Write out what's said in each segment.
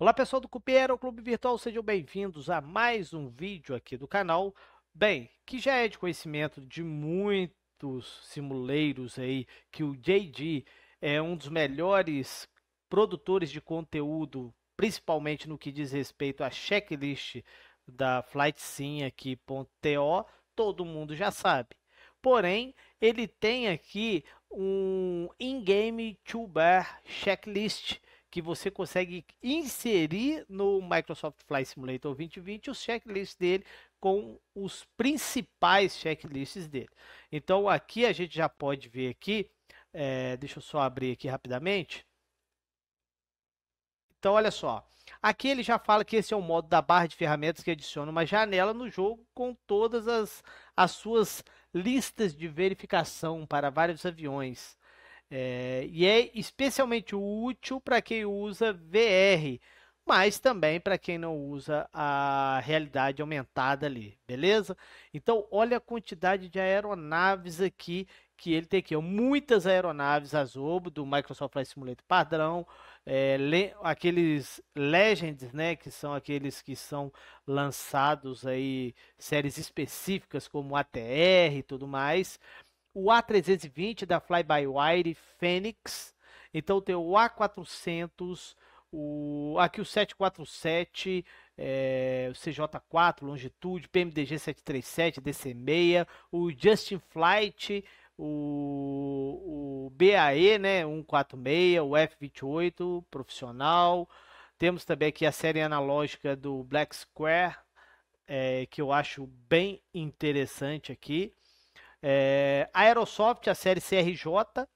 Olá pessoal do Cupê Aero Clube Virtual, sejam bem-vindos a mais um vídeo aqui do canal. Bem, que já é de conhecimento de muitos simuleiros aí que o JD é um dos melhores produtores de conteúdo, principalmente no que diz respeito à checklist da aqui to. todo mundo já sabe. Porém, ele tem aqui um in-game toolbar checklist, que você consegue inserir no Microsoft Flight Simulator 2020 os checklists dele com os principais checklists dele. Então aqui a gente já pode ver aqui, é, deixa eu só abrir aqui rapidamente. Então olha só, aqui ele já fala que esse é o modo da barra de ferramentas que adiciona uma janela no jogo com todas as, as suas listas de verificação para vários aviões é, e é especialmente útil para quem usa VR, mas também para quem não usa a realidade aumentada ali, beleza? Então, olha a quantidade de aeronaves aqui que ele tem aqui. Muitas aeronaves Azobo do Microsoft Flight Simulator padrão, é, le, aqueles Legends, né, que são aqueles que são lançados aí séries específicas como ATR e tudo mais o A320 da Fly-by-Wire Fênix, então tem o A400, o, aqui o 747, é, eh, o CJ4, Longitude, PMDG 737, DC6, o Justin Flight, o, o BAE né, 146, o F28 profissional. Temos também aqui a série analógica do Black Square, é, que eu acho bem interessante aqui. É, Aerosoft, a série CRJ,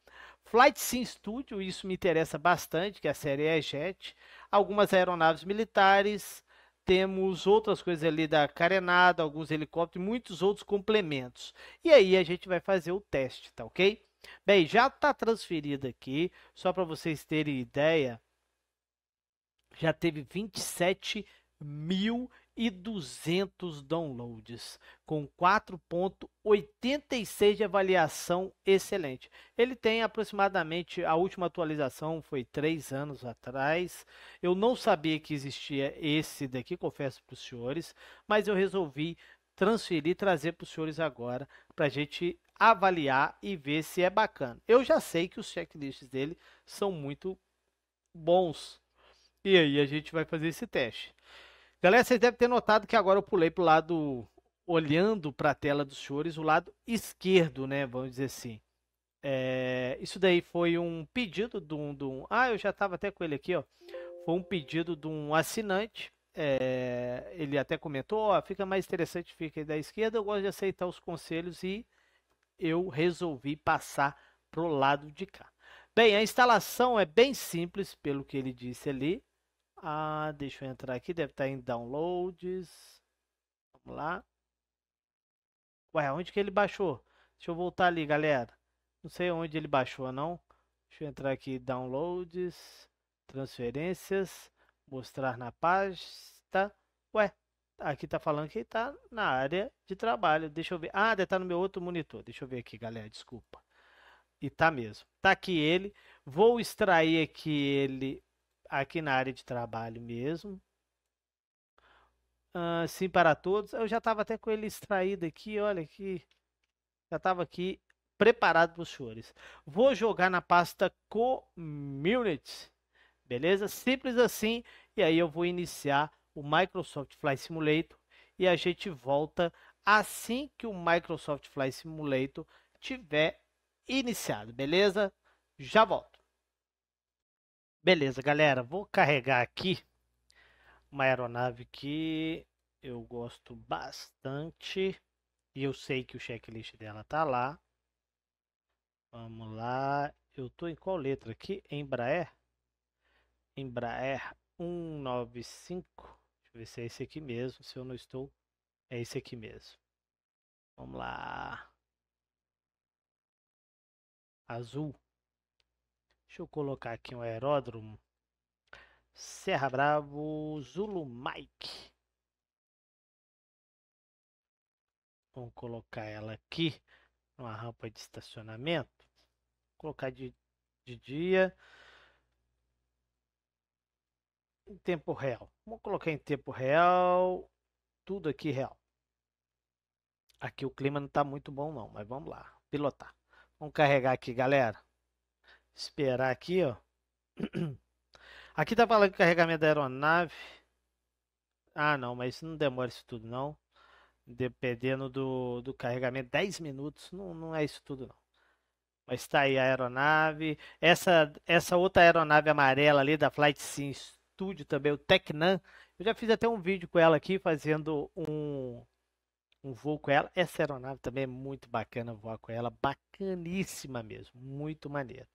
Flight Sim Studio, isso me interessa bastante, que a série é Jet, algumas aeronaves militares, temos outras coisas ali da carenada, alguns helicópteros, muitos outros complementos. E aí a gente vai fazer o teste, tá ok? Bem, já está transferido aqui, só para vocês terem ideia, já teve 27 mil e 200 downloads, com 4.86 de avaliação excelente. Ele tem aproximadamente, a última atualização foi três anos atrás. Eu não sabia que existia esse daqui, confesso para os senhores, mas eu resolvi transferir, trazer para os senhores agora, para a gente avaliar e ver se é bacana. Eu já sei que os checklists dele são muito bons. E aí a gente vai fazer esse teste. Galera, vocês devem ter notado que agora eu pulei pro lado, olhando para a tela dos senhores, o lado esquerdo, né? Vamos dizer assim. É, isso daí foi um pedido de um, de um Ah, eu já estava até com ele aqui, ó. Foi um pedido de um assinante. É, ele até comentou: ó, fica mais interessante, fica aí da esquerda. Eu gosto de aceitar os conselhos e eu resolvi passar pro lado de cá. Bem, a instalação é bem simples, pelo que ele disse ali. Ah, deixa eu entrar aqui, deve estar tá em downloads. Vamos lá. Ué, onde que ele baixou? Deixa eu voltar ali, galera. Não sei onde ele baixou, não. Deixa eu entrar aqui, downloads, transferências, mostrar na pasta. Ué, aqui tá falando que tá na área de trabalho. Deixa eu ver. Ah, deve estar tá no meu outro monitor. Deixa eu ver aqui, galera, desculpa. E tá mesmo. Tá aqui ele. Vou extrair aqui ele aqui na área de trabalho mesmo. Ah, sim para todos. Eu já estava até com ele extraído aqui, olha aqui. Já estava aqui preparado para os senhores. Vou jogar na pasta Community. Beleza? Simples assim. E aí eu vou iniciar o Microsoft Flight Simulator e a gente volta assim que o Microsoft Flight Simulator tiver iniciado, beleza? Já volto. Beleza, galera, vou carregar aqui uma aeronave que eu gosto bastante e eu sei que o checklist dela tá lá. Vamos lá, eu tô em qual letra aqui? Embraer? Embraer 195. Deixa eu ver se é esse aqui mesmo, se eu não estou, é esse aqui mesmo. Vamos lá. Azul. Deixa eu colocar aqui um aeródromo. Serra Bravo, Zulu Mike. Vamos colocar ela aqui numa rampa de estacionamento. Vou colocar de, de dia. Em tempo real. Vou colocar em tempo real. Tudo aqui real. Aqui o clima não está muito bom não, mas vamos lá. Pilotar. Vamos carregar aqui, galera. Esperar aqui, ó. Aqui tá falando que carregamento da aeronave. Ah, não, mas não demora isso tudo, não. Dependendo do, do carregamento, 10 minutos. Não, não é isso tudo, não. Mas tá aí a aeronave. Essa, essa outra aeronave amarela ali da Flight Sim Studio também, o Tecnan. Eu já fiz até um vídeo com ela aqui, fazendo um, um voo com ela. Essa aeronave também é muito bacana voar com ela. Bacaníssima mesmo. Muito maneiro.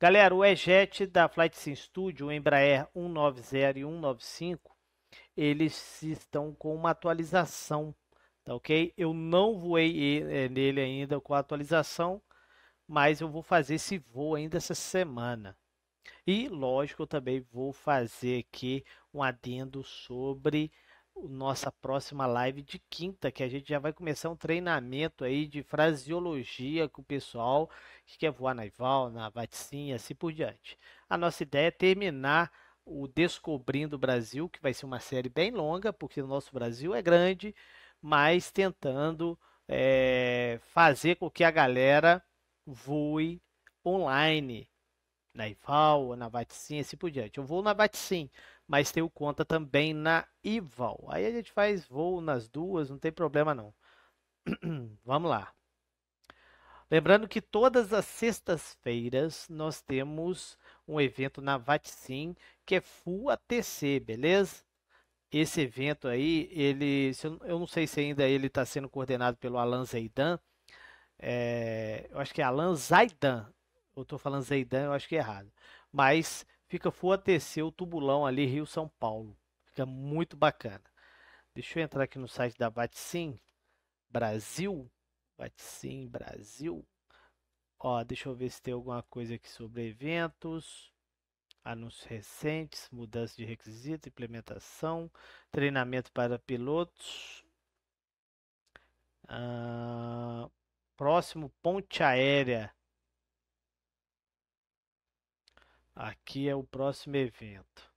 Galera, o Ejet da Flight Sim Studio, o Embraer 190 e 195, eles estão com uma atualização, tá ok? Eu não voei eh, nele ainda com a atualização, mas eu vou fazer esse voo ainda essa semana. E, lógico, eu também vou fazer aqui um adendo sobre nossa próxima live de quinta, que a gente já vai começar um treinamento aí de fraseologia com o pessoal que quer voar naival, na vaticinha, assim por diante. A nossa ideia é terminar o Descobrindo o Brasil, que vai ser uma série bem longa, porque o nosso Brasil é grande, mas tentando é, fazer com que a galera voe online, naival, na vaticinha, assim por diante. Eu vou na vaticinha mas tem o conta também na Ival. Aí a gente faz voo nas duas, não tem problema não. Vamos lá. Lembrando que todas as sextas-feiras nós temos um evento na VatSim que é Full ATC, beleza? Esse evento aí, ele, eu não sei se ainda ele está sendo coordenado pelo Alan Zeidan. É, eu acho que é Alan Zaidan. Eu estou falando Zeidan, eu acho que é errado. Mas Fica Full ATC, o tubulão ali, Rio São Paulo. Fica muito bacana. Deixa eu entrar aqui no site da Batsim Brasil. Batsim Brasil. Ó, deixa eu ver se tem alguma coisa aqui sobre eventos, anúncios recentes, mudança de requisito, implementação, treinamento para pilotos. Ah, próximo, ponte aérea. Aqui é o próximo evento.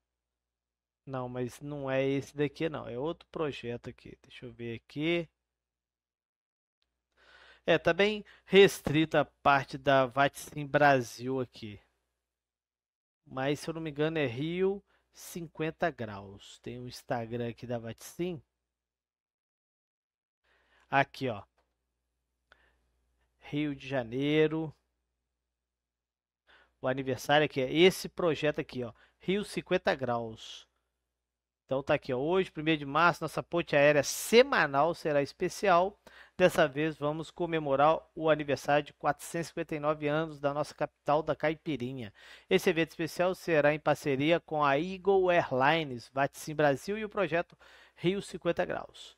Não, mas não é esse daqui não, é outro projeto aqui. Deixa eu ver aqui. É, tá bem restrita a parte da Vatsim Brasil aqui. Mas se eu não me engano é Rio 50 graus. Tem um Instagram aqui da Vatsim. Aqui, ó. Rio de Janeiro o aniversário aqui é esse projeto aqui, ó. Rio 50 graus. Então tá aqui, ó. Hoje, 1 de março, nossa ponte aérea semanal será especial. Dessa vez vamos comemorar o aniversário de 459 anos da nossa capital da Caipirinha. Esse evento especial será em parceria com a Eagle Airlines, Vaticin Brasil e o projeto Rio 50 graus.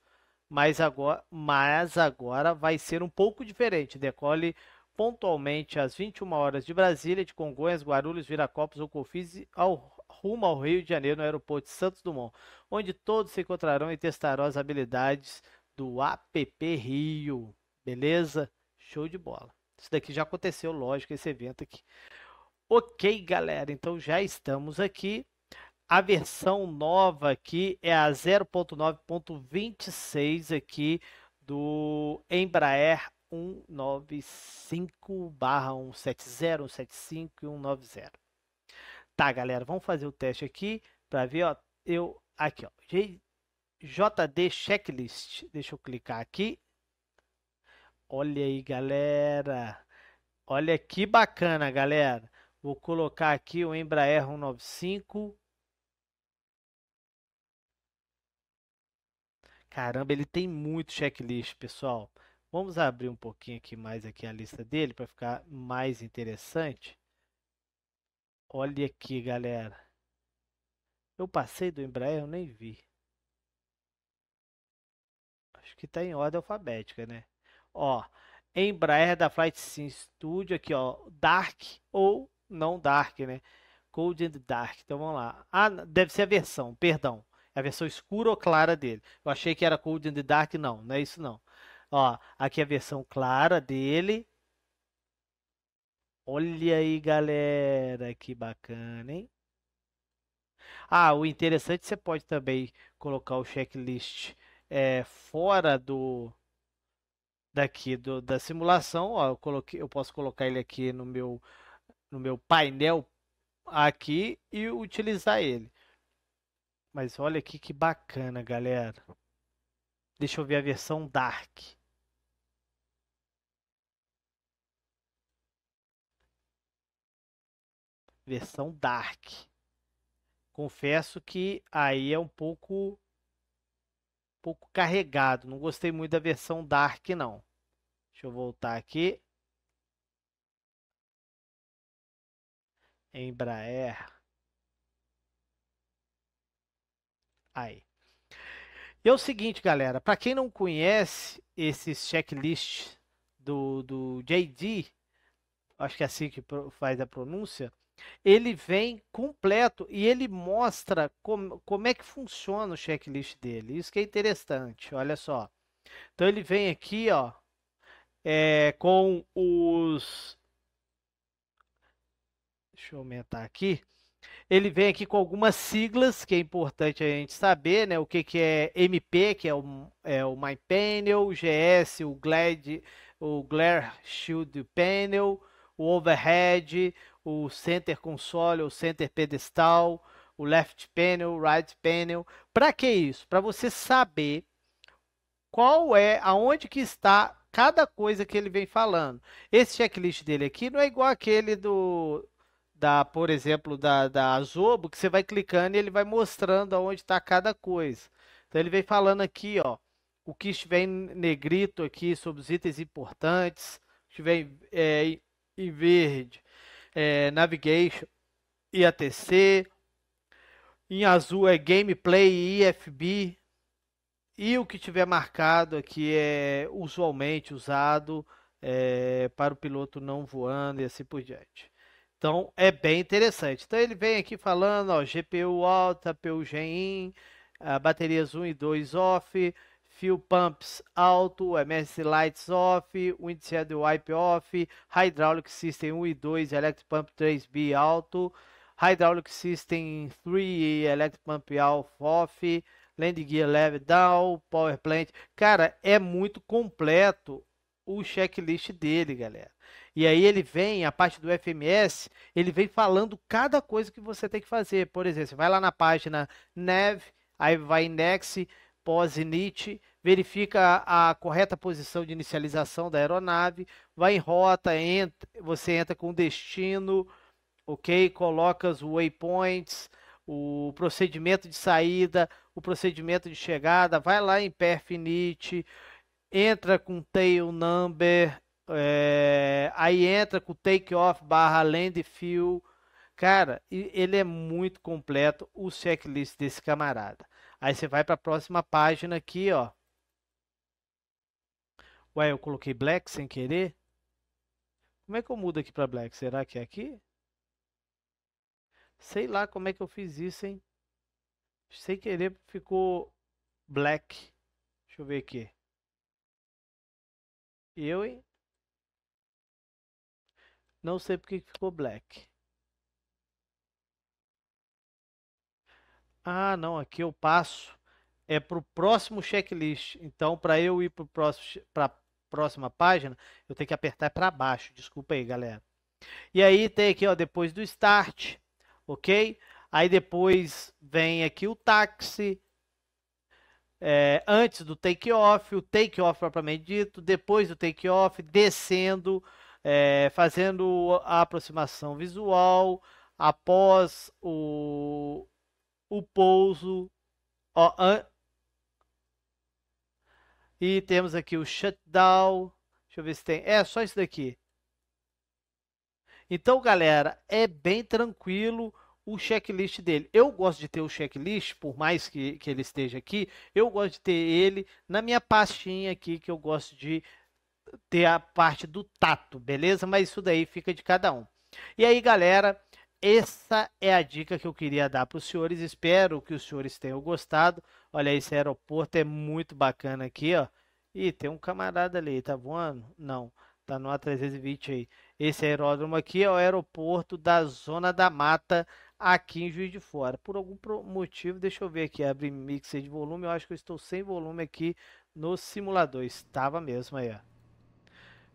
Mas agora, mas agora vai ser um pouco diferente. Decole pontualmente às 21 horas de Brasília, de Congonhas, Guarulhos, Viracopos ou Confins, ao rumo ao Rio de Janeiro, no aeroporto de Santos Dumont, onde todos se encontrarão e testarão as habilidades do APP Rio. Beleza? Show de bola. Isso daqui já aconteceu, lógico, esse evento aqui. Ok, galera, então já estamos aqui. A versão nova aqui é a 0.9.26 aqui do Embraer 195 barra 170, 175 e 190. Tá, galera, vamos fazer o teste aqui para ver, ó, eu aqui, ó, JD checklist. Deixa eu clicar aqui. Olha aí, galera. Olha que bacana, galera. Vou colocar aqui o Embraer 195. Caramba, ele tem muito checklist, pessoal. Vamos abrir um pouquinho aqui mais aqui a lista dele para ficar mais interessante. Olha aqui, galera. Eu passei do Embraer, eu nem vi. Acho que está em ordem alfabética, né? Ó, Embraer da Flight Sim Studio aqui, ó, Dark ou não Dark, né? Cold and Dark. Então vamos lá. Ah, deve ser a versão, perdão. É a versão escura ou clara dele. Eu achei que era Cold and Dark, não, não é isso não. Ó, aqui a versão clara dele. Olha aí, galera, que bacana, hein? Ah, o interessante você pode também colocar o checklist é, fora do daqui do, da simulação. Ó, eu coloquei, eu posso colocar ele aqui no meu no meu painel aqui e utilizar ele. Mas olha aqui que bacana, galera. Deixa eu ver a versão Dark. versão Dark. Confesso que aí é um pouco um pouco carregado, não gostei muito da versão Dark não. Deixa eu voltar aqui. Embraer. Aí. E é o seguinte, galera, para quem não conhece esses checklists do, do JD, acho que é assim que faz a pronúncia, ele vem completo e ele mostra como, como é que funciona o checklist dele. Isso que é interessante, olha só. Então ele vem aqui, ó, é, com os. Deixa eu aumentar aqui. Ele vem aqui com algumas siglas que é importante a gente saber, né? O que, que é MP, que é o, é o My Panel, o GS, o GLAD, o Glare Shield Panel, o overhead, o center console, o center pedestal, o left panel, o right panel. Para que isso? Para você saber qual é, aonde que está cada coisa que ele vem falando. Esse checklist dele aqui não é igual aquele do da, por exemplo, da, da Azobo, que você vai clicando e ele vai mostrando aonde está cada coisa. Então ele vem falando aqui, ó, o que estiver em negrito aqui sobre os itens importantes, estiver é, e verde, é, Navigation e ATC. Em azul é Gameplay e IFB. E o que tiver marcado aqui é usualmente usado é, para o piloto não voando e assim por diante. Então é bem interessante. Então ele vem aqui falando ó, GPU alta, PU gen baterias 1 e 2 off, Fuel Pumps Alto, MSC Lights Off, windshield Wipe Off, Hydraulic System 1 e 2, Electric Pump 3B Alto, Hydraulic System 3 e Electric Pump off, Off, Land Gear Level Down, Power Plant. Cara, é muito completo o checklist dele, galera. E aí ele vem, a parte do FMS, ele vem falando cada coisa que você tem que fazer. Por exemplo, você vai lá na página Nav, aí vai Next, Pós Init, verifica a correta posição de inicialização da aeronave, vai em rota, entra, você entra com destino, ok? Coloca os waypoints, o procedimento de saída, o procedimento de chegada, vai lá em Perfinite, entra com tail number, é, aí entra com take off barra land fuel. Cara, ele é muito completo o checklist desse camarada. Aí você vai para a próxima página aqui, ó. Ué, eu coloquei black sem querer? Como é que eu mudo aqui para black? Será que é aqui? Sei lá como é que eu fiz isso, hein? Sem querer ficou black. Deixa eu ver aqui. Eu, hein? Não sei porque ficou black. Ah, não, aqui eu passo é para o próximo checklist. Então, para eu ir para próximo para próxima página, eu tenho que apertar para baixo. Desculpa aí, galera. E aí tem aqui, ó, depois do start, ok? Aí depois vem aqui o táxi, é, antes do take-off, o take-off propriamente dito, depois do take-off, descendo, é, fazendo a aproximação visual, após o, o pouso, ó, an, e temos aqui o shutdown. Deixa eu ver se tem. É, só isso daqui. Então, galera, é bem tranquilo o checklist dele. Eu gosto de ter o checklist, por mais que, que ele esteja aqui, eu gosto de ter ele na minha pastinha aqui, que eu gosto de ter a parte do tato, beleza? Mas isso daí fica de cada um. E aí, galera, essa é a dica que eu queria dar para os senhores. Espero que os senhores tenham gostado. Olha, esse aeroporto é muito bacana aqui, ó. Ih, tem um camarada ali, tá voando? Não, tá no A320 aí. Esse aeródromo aqui é o aeroporto da Zona da Mata, aqui em Juiz de Fora. Por algum motivo, deixa eu ver aqui, abrir mixer de volume. Eu acho que eu estou sem volume aqui no simulador. Estava mesmo aí, ó.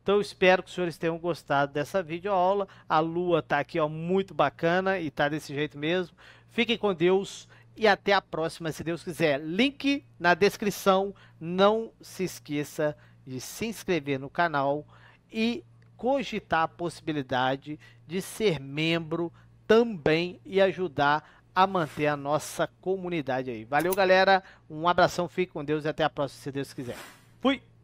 Então espero que os senhores tenham gostado dessa videoaula. A lua está aqui ó, muito bacana e está desse jeito mesmo. Fiquem com Deus e até a próxima, se Deus quiser. Link na descrição. Não se esqueça de se inscrever no canal e cogitar a possibilidade de ser membro também e ajudar a manter a nossa comunidade aí. Valeu, galera. Um abração, fique com Deus e até a próxima, se Deus quiser. Fui!